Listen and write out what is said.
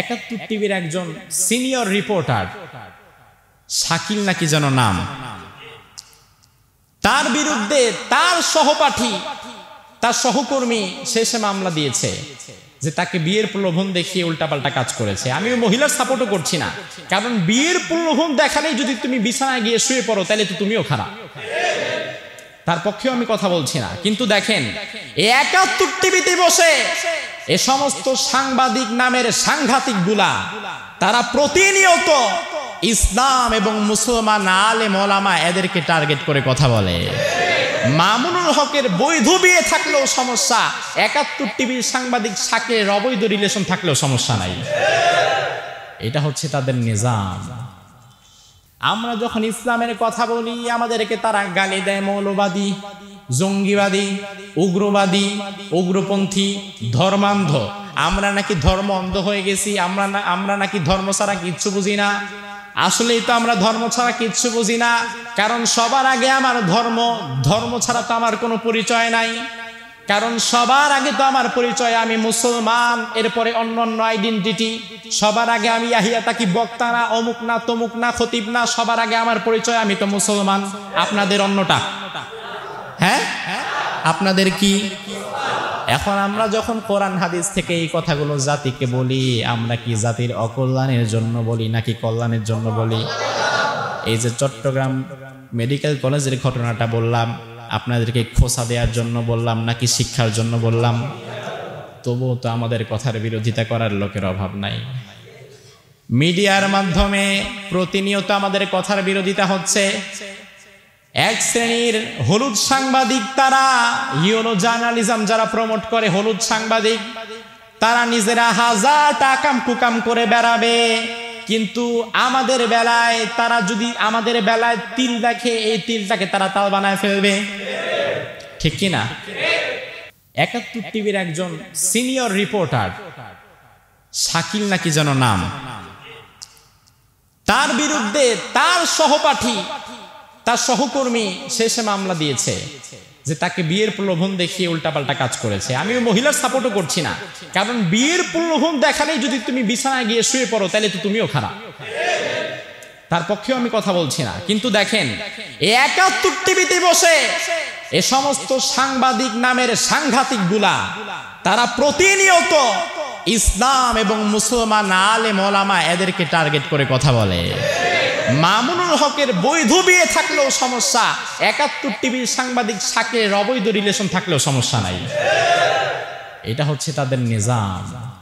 একাত্তর টিভির একজন সিনিয়র রিপোর্টার শাকিল নাকি যেন নাম তার বিরুদ্ধে তার সহপাঠী তার সহকর্মী শেষে মামলা দিয়েছে যে তাকে বিয়ের প্রলোভন দেখিয়ে উল্টাপাল্টা কাজ করেছে আমি মহিলার সাপোর্টও করছি না কারণ বিয়ের প্রলোভন দেখালেই যদি তুমি বিছানায় গিয়ে শুয়ে পড়ো তাহলে তো তুমিও খারাপ তার পক্ষেও আমি কথা বলছি না কিন্তু দেখেন একাত্তর টিভিতে বসে এ সমস্ত সাংবাদিক নামের সাংঘাতিক গুলা তারা প্রতিনিয়ত ইসলাম এবং মুসলমান আলে মলামা এদেরকে টার্গেট করে কথা বলে মামুনুল হকের বৈধ বিয়ে থাকলেও সমস্যা একাত্তর টিভির সাংবাদিক সাকের অবৈধ রিলেশন থাকলেও সমস্যা নাই এটা হচ্ছে তাদের নিজাম আমরা যখন ইসলামের কথা বলি আমাদেরকে তারা গালি দেয় মৌলবাদী জঙ্গিবাদী উগ্রবাদী উগ্রপন্থী ধর্মান্ধ আমরা নাকি ধর্ম অন্ধ হয়ে গেছি আমরা না আমরা নাকি ধর্ম ছাড়া কিচ্ছু বুঝি না আসলেই তো আমরা ধর্ম ছাড়া কিচ্ছু বুঝি না কারণ সবার আগে আমার ধর্ম ধর্ম ছাড়া তো আমার কোনো পরিচয় নাই কারণ সবার আগে তো আমার পরিচয় আমি মুসলমান এরপরে অন্য অন্য আইডেন্টিটি সবার আগে আমি আহিয়া তাকি বক্তা না অমুক না তমুক না খতিব না সবার আগে আমার পরিচয় আমি তো মুসলমান আপনাদের অন্যটা হ্যাঁ আপনাদের কি এখন আমরা যখন কোরআন হাদিস থেকে এই কথাগুলো জাতিকে বলি আমরা কি জাতির অকল্যাণের জন্য বলি নাকি কল্যাণের জন্য বলি এই যে চট্টগ্রাম মেডিকেল কলেজের ঘটনাটা বললাম আপনাদেরকে খোসা দেওয়ার জন্য বললাম নাকি শিক্ষার জন্য বললাম তবুও তো আমাদের কথার বিরোধিতা করার লোকের অভাব নাই মিডিয়ার মাধ্যমে প্রতিনিয়ত আমাদের কথার বিরোধিতা হচ্ছে এক শ্রেণীর হলুদ সাংবাদিক তারা ইউনো জার্নালিজম যারা প্রমোট করে হলুদ সাংবাদিক তারা নিজেরা হাজার টাকাম কুকাম করে বেড়াবে কিন্তু আমাদের বেলায় তারা যদি আমাদের বেলায় তিল দেখে এই তিলটাকে তারা তাল বানায় ফেলবে ঠিক কিনা একাত্তর টিভির একজন সিনিয়র রিপোর্টার শাকিল নাকি যেন নাম তার বিরুদ্ধে তার সহপাঠী তার সহকর্মী শেষে মামলা দিয়েছে যে তাকে বিয়ের প্রলোভন দেখিয়ে উল্টাপাল্টা কাজ করেছে আমি মহিলার সাপোর্টও করছি না কারণ বিয়ের প্রলোভন দেখালেই যদি তুমি বিছানায় গিয়ে শুয়ে পড়ো তাহলে তো তুমিও খারাপ তার পক্ষেও আমি কথা বলছি না কিন্তু দেখেন একাত্তর টিভিতে বসে এ সমস্ত সাংবাদিক নামের সাংঘাতিক গুলা তারা প্রতিনিয়ত ইসলাম এবং মুসলমান আলে মলামা এদেরকে টার্গেট করে কথা বলে মামুনুল হকের বৈধ বিয়ে থাকলেও সমস্যা একাত্তর টিভির সাংবাদিক সাকের অবৈধ রিলেশন থাকলেও সমস্যা নাই এটা হচ্ছে তাদের নিজাম